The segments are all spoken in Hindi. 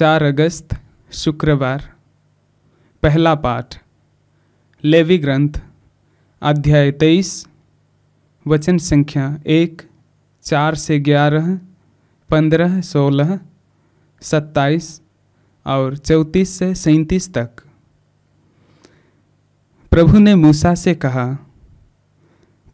चार अगस्त शुक्रवार पहला पाठ लेवी ग्रंथ अध्याय तेईस वचन संख्या एक चार से ग्यारह पंद्रह सोलह सत्ताईस और चौंतीस से सैंतीस तक प्रभु ने मूसा से कहा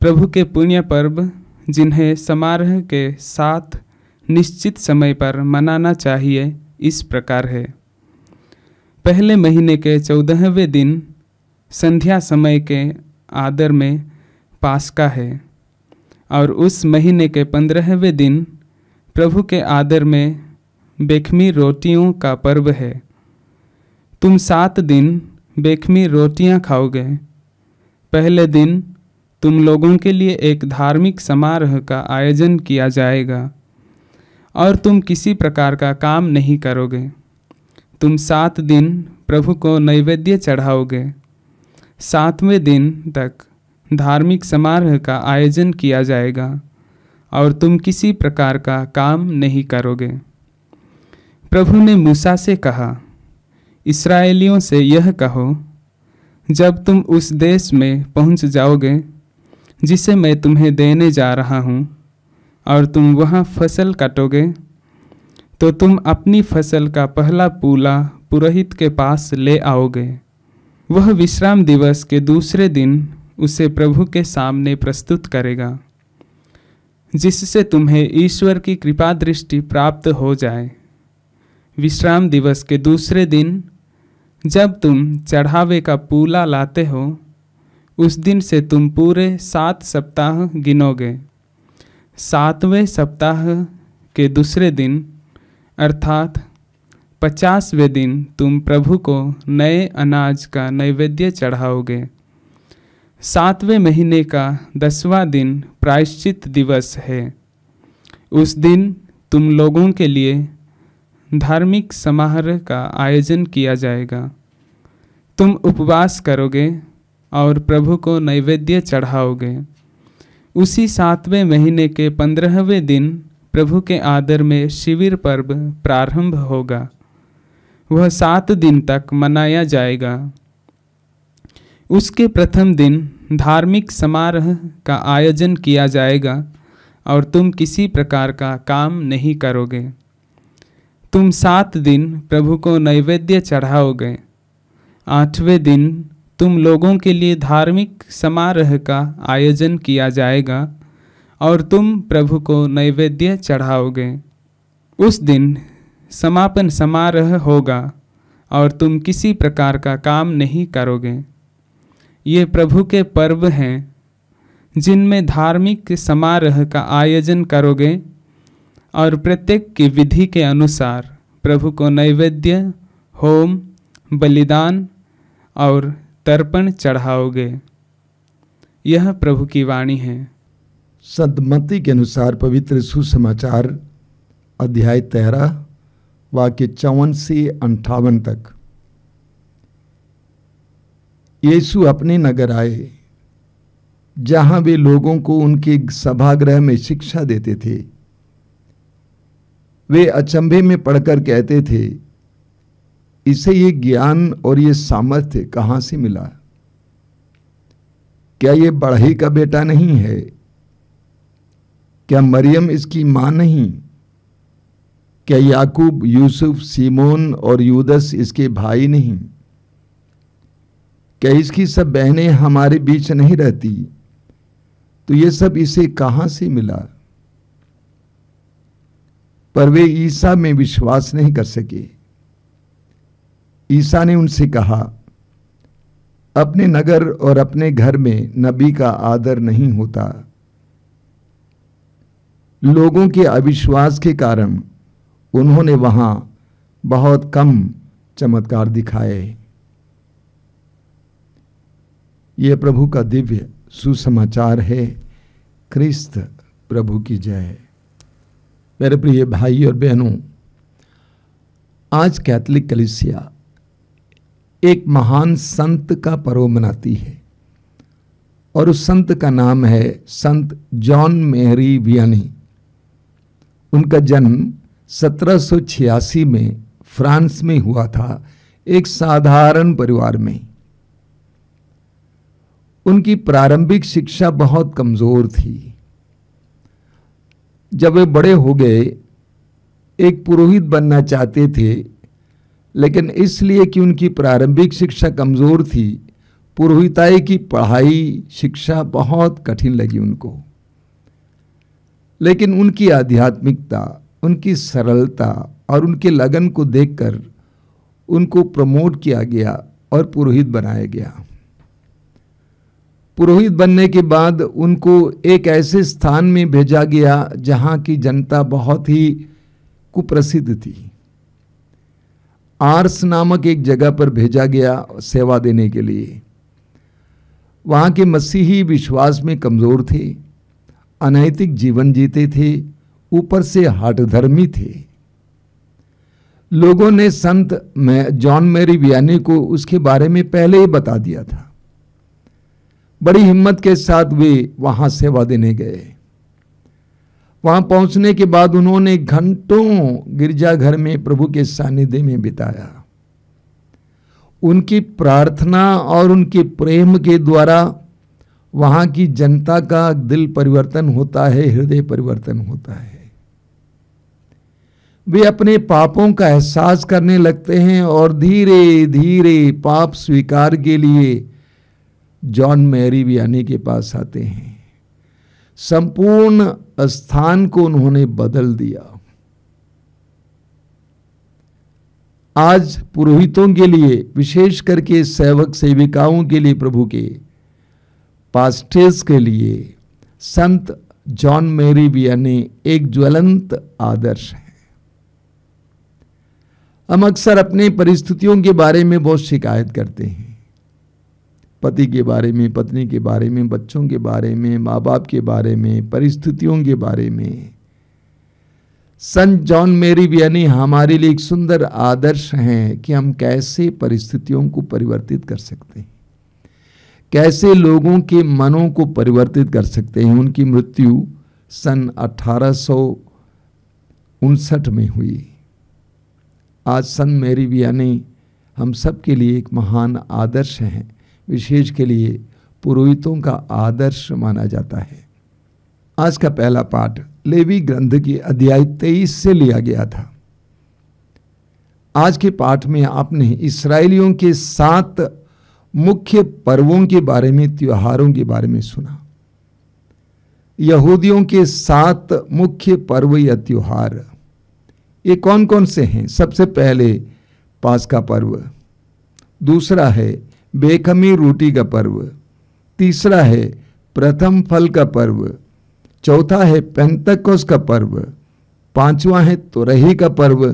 प्रभु के पुण्य पर्व जिन्हें समारोह के साथ निश्चित समय पर मनाना चाहिए इस प्रकार है पहले महीने के चौदहवें दिन संध्या समय के आदर में पास्का है और उस महीने के पंद्रहवें दिन प्रभु के आदर में बेखमी रोटियों का पर्व है तुम सात दिन बेखमी रोटियां खाओगे पहले दिन तुम लोगों के लिए एक धार्मिक समारोह का आयोजन किया जाएगा और तुम किसी प्रकार का काम नहीं करोगे तुम सात दिन प्रभु को नैवेद्य चढ़ाओगे सातवें दिन तक धार्मिक समारोह का आयोजन किया जाएगा और तुम किसी प्रकार का काम नहीं करोगे प्रभु ने मूसा से कहा इसराइलियों से यह कहो जब तुम उस देश में पहुंच जाओगे जिसे मैं तुम्हें देने जा रहा हूँ और तुम वहाँ फसल काटोगे तो तुम अपनी फसल का पहला पूला पुरोहित के पास ले आओगे वह विश्राम दिवस के दूसरे दिन उसे प्रभु के सामने प्रस्तुत करेगा जिससे तुम्हें ईश्वर की कृपा दृष्टि प्राप्त हो जाए विश्राम दिवस के दूसरे दिन जब तुम चढ़ावे का पूला लाते हो उस दिन से तुम पूरे सात सप्ताह गिनोगे सातवें सप्ताह के दूसरे दिन अर्थात पचासवें दिन तुम प्रभु को नए अनाज का नैवेद्य चढ़ाओगे सातवें महीने का दसवां दिन प्रायश्चित दिवस है उस दिन तुम लोगों के लिए धार्मिक समारोह का आयोजन किया जाएगा तुम उपवास करोगे और प्रभु को नैवेद्य चढ़ाओगे उसी सातवें महीने के पंद्रहवें दिन प्रभु के आदर में शिविर पर्व प्रारंभ होगा वह सात दिन तक मनाया जाएगा उसके प्रथम दिन धार्मिक समारोह का आयोजन किया जाएगा और तुम किसी प्रकार का काम नहीं करोगे तुम सात दिन प्रभु को नैवेद्य चढ़ाओगे आठवें दिन तुम लोगों के लिए धार्मिक समारोह का आयोजन किया जाएगा और तुम प्रभु को नैवेद्य चढ़ाओगे उस दिन समापन समारोह होगा और तुम किसी प्रकार का काम नहीं करोगे ये प्रभु के पर्व हैं जिनमें धार्मिक समारोह का आयोजन करोगे और प्रत्येक की विधि के अनुसार प्रभु को नैवेद्य होम बलिदान और तर्पण चढ़ाओगे यह प्रभु की वाणी है सदमति के अनुसार पवित्र सुसमाचार अध्याय तेरह वाक्य चौवन से अंठावन तक यीशु अपने नगर आए जहां वे लोगों को उनके सभागृह में शिक्षा देते थे वे अचंभे में पढ़कर कहते थे इसे ये ज्ञान और ये सामर्थ्य कहां से मिला क्या ये बढ़ई का बेटा नहीं है क्या मरियम इसकी मां नहीं क्या याकूब यूसुफ सीमोन और यूदस इसके भाई नहीं क्या इसकी सब बहनें हमारे बीच नहीं रहती तो ये सब इसे कहां से मिला पर वे ईसा में विश्वास नहीं कर सके ईसा ने उनसे कहा अपने नगर और अपने घर में नबी का आदर नहीं होता लोगों के अविश्वास के कारण उन्होंने वहां बहुत कम चमत्कार दिखाए ये प्रभु का दिव्य सुसमाचार है क्रिस्त प्रभु की जय मेरे प्रिय भाई और बहनों आज कैथलिक कलिसिया एक महान संत का पर्व मनाती है और उस संत का नाम है संत जॉन मेहरी वियानी उनका जन्म 1786 में फ्रांस में हुआ था एक साधारण परिवार में उनकी प्रारंभिक शिक्षा बहुत कमज़ोर थी जब वे बड़े हो गए एक पुरोहित बनना चाहते थे लेकिन इसलिए कि उनकी प्रारंभिक शिक्षा कमज़ोर थी पुरोहिताई की पढ़ाई शिक्षा बहुत कठिन लगी उनको लेकिन उनकी आध्यात्मिकता उनकी सरलता और उनके लगन को देखकर उनको प्रमोट किया गया और पुरोहित बनाया गया पुरोहित बनने के बाद उनको एक ऐसे स्थान में भेजा गया जहाँ की जनता बहुत ही कुप्रसिद्ध थी आर्स नामक एक जगह पर भेजा गया सेवा देने के लिए वहाँ के मसीही विश्वास में कमज़ोर थे अनैतिक जीवन जीते थे ऊपर से हठधर्मी थे लोगों ने संत मै जॉन मेरी वियानी को उसके बारे में पहले ही बता दिया था बड़ी हिम्मत के साथ वे वहाँ सेवा देने गए वहां पहुंचने के बाद उन्होंने घंटों गिरजाघर में प्रभु के सानिध्य में बिताया उनकी प्रार्थना और उनके प्रेम के द्वारा वहां की जनता का दिल परिवर्तन होता है हृदय परिवर्तन होता है वे अपने पापों का एहसास करने लगते हैं और धीरे धीरे पाप स्वीकार के लिए जॉन मैरी भी आने के पास आते हैं संपूर्ण स्थान को उन्होंने बदल दिया आज पुरोहितों के लिए विशेष करके सेवक सेविकाओं के लिए प्रभु के पास्टेस के लिए संत जॉन मेरी यानी एक ज्वलंत आदर्श है हम अक्सर अपने परिस्थितियों के बारे में बहुत शिकायत करते हैं पति के बारे में पत्नी के बारे में बच्चों के बारे में माँ बाप के बारे में परिस्थितियों के बारे में संत जॉन मेरी बियानी हमारे लिए एक सुंदर आदर्श हैं कि हम कैसे परिस्थितियों को परिवर्तित कर सकते हैं कैसे लोगों के मनों को परिवर्तित कर सकते हैं उनकी मृत्यु सन अठारह में हुई आज संत मेरी बियानी हम सब के लिए एक महान आदर्श हैं विशेष के लिए पुरोहितों का आदर्श माना जाता है आज का पहला पाठ लेवी ग्रंथ के अध्याय तेईस से लिया गया था आज के पाठ में आपने इसराइलियों के सात मुख्य पर्वों के बारे में त्योहारों के बारे में सुना यहूदियों के सात मुख्य पर्व या त्योहार ये कौन कौन से हैं सबसे पहले पास का पर्व दूसरा है बेखमी रोटी का पर्व तीसरा है प्रथम फल का पर्व चौथा है पेंतकोस का पर्व पांचवा है तुरही का पर्व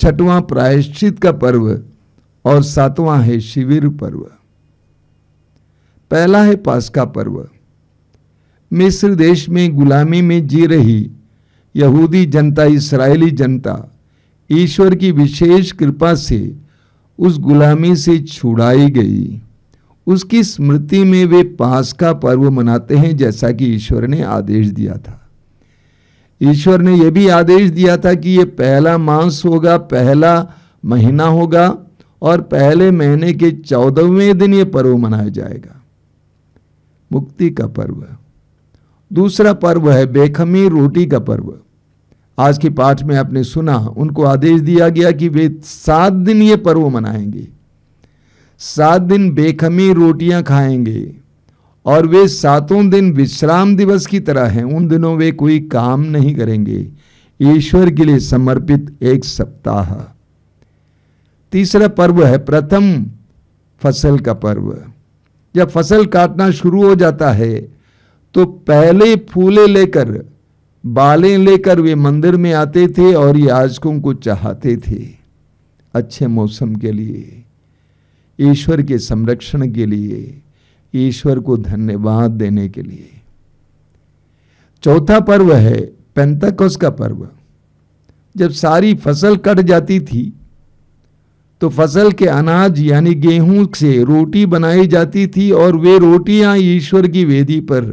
छठवां प्रायश्चित का पर्व और सातवां है शिविर पर्व पहला है पास्का पर्व मिस्र देश में गुलामी में जी रही यहूदी जनता इसराइली जनता ईश्वर की विशेष कृपा से उस गुलामी से छुड़ाई गई उसकी स्मृति में वे पास का पर्व मनाते हैं जैसा कि ईश्वर ने आदेश दिया था ईश्वर ने यह भी आदेश दिया था कि यह पहला मांस होगा पहला महीना होगा और पहले महीने के चौदहवें दिन यह पर्व मनाया जाएगा मुक्ति का पर्व दूसरा पर्व है बेखमी रोटी का पर्व आज के पाठ में आपने सुना उनको आदेश दिया गया कि वे सात दिन ये पर्व मनाएंगे सात दिन बेखमी रोटियां खाएंगे और वे सातों दिन विश्राम दिवस की तरह हैं उन दिनों वे कोई काम नहीं करेंगे ईश्वर के लिए समर्पित एक सप्ताह तीसरा पर्व है प्रथम फसल का पर्व जब फसल काटना शुरू हो जाता है तो पहले फूले लेकर बालें लेकर वे मंदिर में आते थे और याजकों को चाहते थे अच्छे मौसम के लिए ईश्वर के संरक्षण के लिए ईश्वर को धन्यवाद देने के लिए चौथा पर्व है पेंतकोस का पर्व जब सारी फसल कट जाती थी तो फसल के अनाज यानी गेहूं से रोटी बनाई जाती थी और वे रोटियां ईश्वर की वेदी पर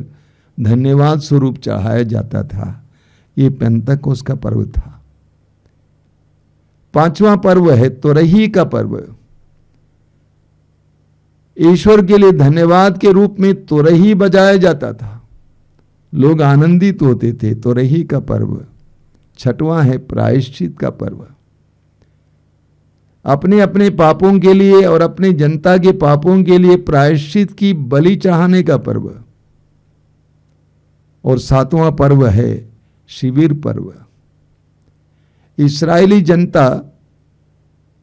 धन्यवाद स्वरूप चढ़ाया जाता था ये पेंतकोस का पर्व था पांचवा पर्व है रही का पर्व ईश्वर के लिए धन्यवाद के रूप में तोरही बजाया जाता था लोग आनंदित होते थे तोरही का पर्व छठवा है प्रायश्चित का पर्व अपने अपने पापों के लिए और अपने जनता के पापों के लिए प्रायश्चित की बलि चढ़ाने का पर्व और सातवां पर्व है शिविर पर्व इसराइली जनता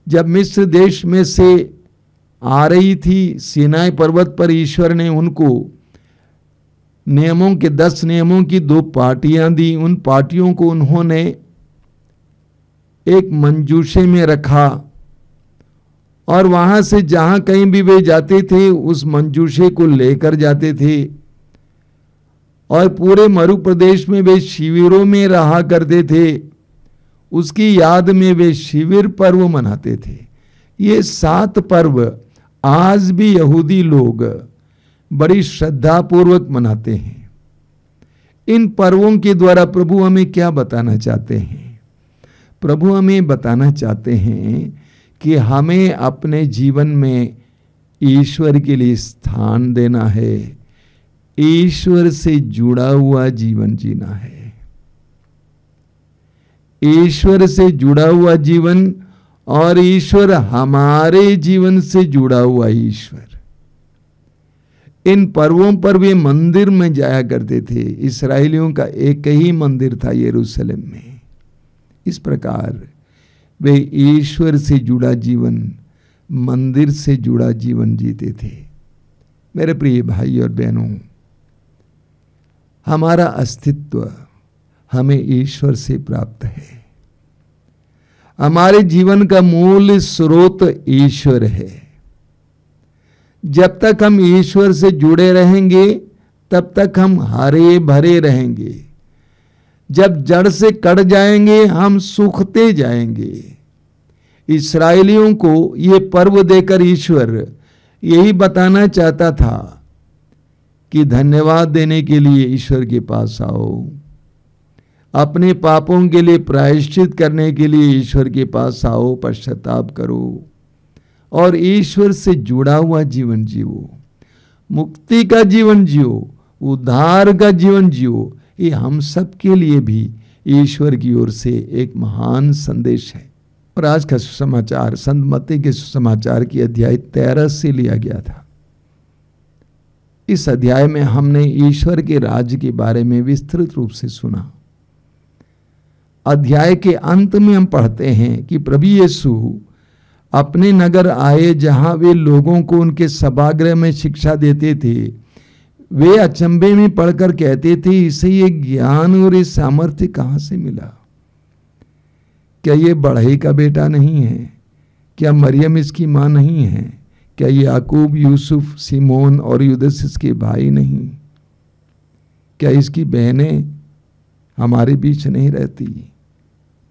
जब मिस्र देश में से आ रही थी सेनाई पर्वत पर ईश्वर ने उनको नियमों के दस नियमों की दो पार्टियां दी उन पार्टियों को उन्होंने एक मंजूषे में रखा और वहां से जहां कहीं भी वे जाते थे उस मंजूषे को लेकर जाते थे और पूरे मरु प्रदेश में वे शिविरों में रहा करते थे उसकी याद में वे शिविर पर्व मनाते थे ये सात पर्व आज भी यहूदी लोग बड़ी श्रद्धापूर्वक मनाते हैं इन पर्वों के द्वारा प्रभु हमें क्या बताना चाहते हैं प्रभु हमें बताना चाहते हैं कि हमें अपने जीवन में ईश्वर के लिए स्थान देना है ईश्वर से जुड़ा हुआ जीवन जीना है ईश्वर से जुड़ा हुआ जीवन और ईश्वर हमारे जीवन से जुड़ा हुआ ईश्वर इन पर्वों पर वे मंदिर में जाया करते थे इसराइलियों का एक ही मंदिर था यरूशलेम में इस प्रकार वे ईश्वर से जुड़ा जीवन मंदिर से जुड़ा जीवन जीते थे मेरे प्रिय भाई और बहनों हमारा अस्तित्व हमें ईश्वर से प्राप्त है हमारे जीवन का मूल स्रोत ईश्वर है जब तक हम ईश्वर से जुड़े रहेंगे तब तक हम हरे भरे रहेंगे जब जड़ से कट जाएंगे हम सूखते जाएंगे इसराइलियों को ये पर्व देकर ईश्वर यही बताना चाहता था कि धन्यवाद देने के लिए ईश्वर के पास आओ अपने पापों के लिए प्रायश्चित करने के लिए ईश्वर के पास आओ पश्चाताप करो और ईश्वर से जुड़ा हुआ जीवन जीवो मुक्ति का जीवन जियो उद्धार का जीवन जियो ये हम सब के लिए भी ईश्वर की ओर से एक महान संदेश है और आज का सुसमाचार संत मते के सुसमाचार की अध्याय तेरह से लिया गया था इस अध्याय में हमने ईश्वर के राज्य के बारे में विस्तृत रूप से सुना अध्याय के अंत में हम पढ़ते हैं कि प्रभु यीशु अपने नगर आए जहां वे लोगों को उनके सभागृह में शिक्षा देते थे वे अचंभे में पढ़कर कहते थे इसे ये ज्ञान और ये सामर्थ्य कहां से मिला क्या ये बढ़ई का बेटा नहीं है क्या मरियम इसकी मां नहीं है क्या याकूब यूसुफ सिमोन और युदस इसके भाई नहीं क्या इसकी बहनें हमारे बीच नहीं रहती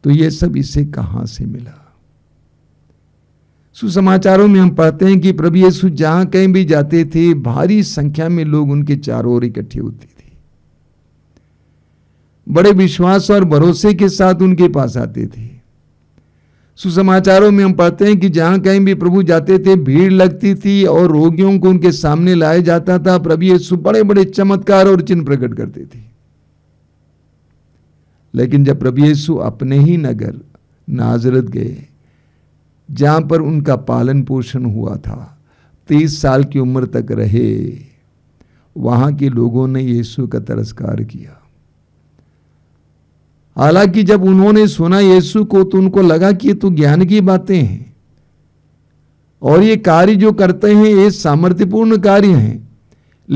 तो ये सब इसे कहाँ से मिला सुसमाचारों में हम पढ़ते हैं कि प्रभु यीशु जहाँ कहीं भी जाते थे भारी संख्या में लोग उनके चारों ओर इकट्ठे होते थे बड़े विश्वास और भरोसे के साथ उनके पास आते थे सुसमाचारों में हम पढ़ते हैं कि जहाँ कहीं भी प्रभु जाते थे भीड़ लगती थी और रोगियों को उनके सामने लाया जाता था प्रभु ये बड़े बड़े चमत्कार और चिन्ह प्रकट करते थे लेकिन जब प्रभु यीशु अपने ही नगर नाजरत गए जहां पर उनका पालन पोषण हुआ था तीस साल की उम्र तक रहे वहां के लोगों ने यीशु का तिरस्कार किया हालांकि जब उन्होंने सुना यीशु को तो उनको लगा कि ये तो ज्ञान की बातें हैं और ये कार्य जो करते हैं ये सामर्थ्यपूर्ण कार्य हैं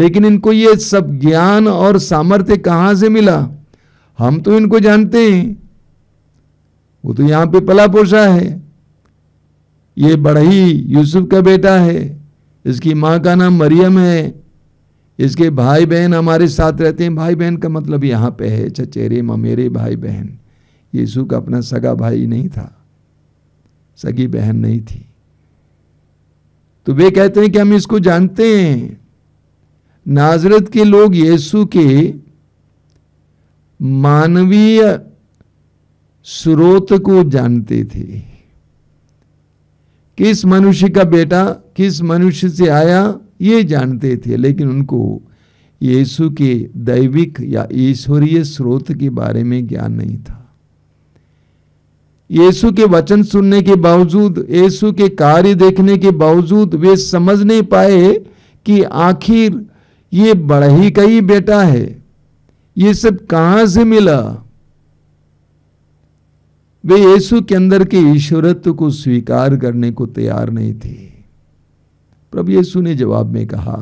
लेकिन इनको ये सब ज्ञान और सामर्थ्य कहाँ से मिला हम तो इनको जानते हैं वो तो यहाँ पे पला पोषा है ये बड़ा ही यूसुफ का बेटा है इसकी माँ का नाम मरियम है इसके भाई बहन हमारे साथ रहते हैं भाई बहन का मतलब यहाँ पे है चचेरे ममेरे भाई बहन यीशु का अपना सगा भाई नहीं था सगी बहन नहीं थी तो वे कहते हैं कि हम इसको जानते हैं नाजरत के लोग यीशु के मानवीय स्रोत को जानते थे किस मनुष्य का बेटा किस मनुष्य से आया ये जानते थे लेकिन उनको यीशु के दैविक या ईश्वरीय स्रोत के बारे में ज्ञान नहीं था यीशु के वचन सुनने के बावजूद यीशु के कार्य देखने के बावजूद वे समझ नहीं पाए कि आखिर ये बड़ा ही कई बेटा है ये सब कहां से मिला वे यीशु के अंदर के ईश्वरत्व को स्वीकार करने को तैयार नहीं थे प्रभु यीशु ने जवाब में कहा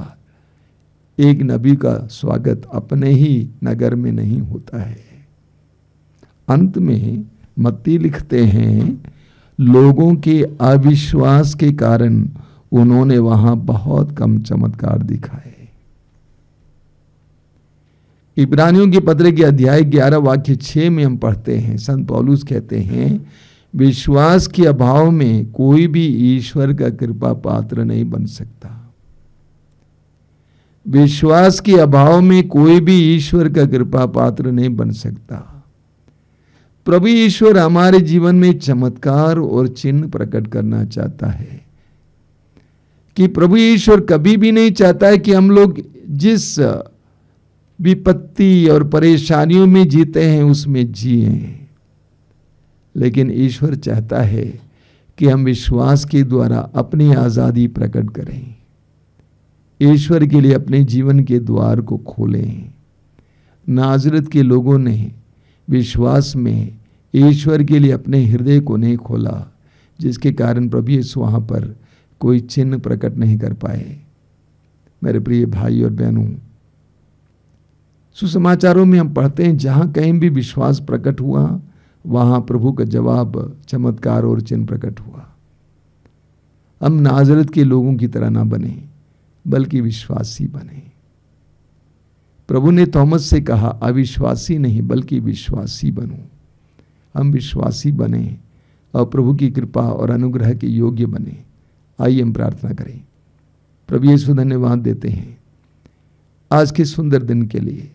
एक नबी का स्वागत अपने ही नगर में नहीं होता है अंत में मत्ती लिखते हैं लोगों के अविश्वास के कारण उन्होंने वहां बहुत कम चमत्कार दिखाए इब्रानियों के पत्र के अध्याय 11 वाक्य 6 में हम पढ़ते हैं संत पौलूस कहते हैं विश्वास के अभाव में कोई भी ईश्वर का कृपा पात्र नहीं बन सकता विश्वास के अभाव में कोई भी ईश्वर का कृपा पात्र नहीं बन सकता प्रभु ईश्वर हमारे जीवन में चमत्कार और चिन्ह प्रकट करना चाहता है कि प्रभु ईश्वर कभी भी नहीं चाहता है कि हम लोग जिस विपत्ति और परेशानियों में जीते हैं उसमें जिए लेकिन ईश्वर चाहता है कि हम विश्वास के द्वारा अपनी आज़ादी प्रकट करें ईश्वर के लिए अपने जीवन के द्वार को खोलें नाजरत के लोगों ने विश्वास में ईश्वर के लिए अपने हृदय को नहीं खोला जिसके कारण प्रभु इस वहाँ पर कोई चिन्ह प्रकट नहीं कर पाए मेरे प्रिय भाई और बहनों सुसमाचारों में हम पढ़ते हैं जहाँ कहीं भी विश्वास प्रकट हुआ वहां प्रभु का जवाब चमत्कार और चिन्ह प्रकट हुआ हम नाजरत के लोगों की तरह ना बने बल्कि विश्वासी बने प्रभु ने थॉमस से कहा अविश्वासी नहीं बल्कि विश्वासी बनो हम विश्वासी बने और प्रभु की कृपा और अनुग्रह के योग्य बने आइए हम प्रार्थना करें प्रभु यीशु धन्यवाद देते हैं आज के सुंदर दिन के लिए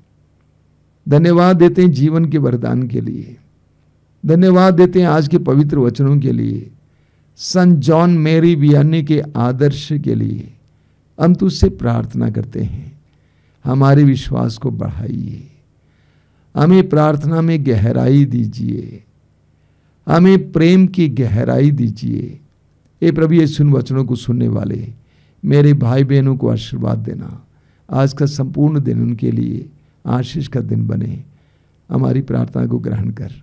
धन्यवाद देते हैं जीवन के वरदान के लिए धन्यवाद देते हैं आज के पवित्र वचनों के लिए सन जॉन मेरी बियानी के आदर्श के लिए हम तुझसे प्रार्थना करते हैं हमारे विश्वास को बढ़ाइए हमें प्रार्थना में गहराई दीजिए हमें प्रेम की गहराई दीजिए ये प्रभु ये सुन वचनों को सुनने वाले मेरे भाई बहनों को आशीर्वाद देना आज का संपूर्ण दिन उनके लिए आशीष का दिन बने हमारी प्रार्थना को ग्रहण कर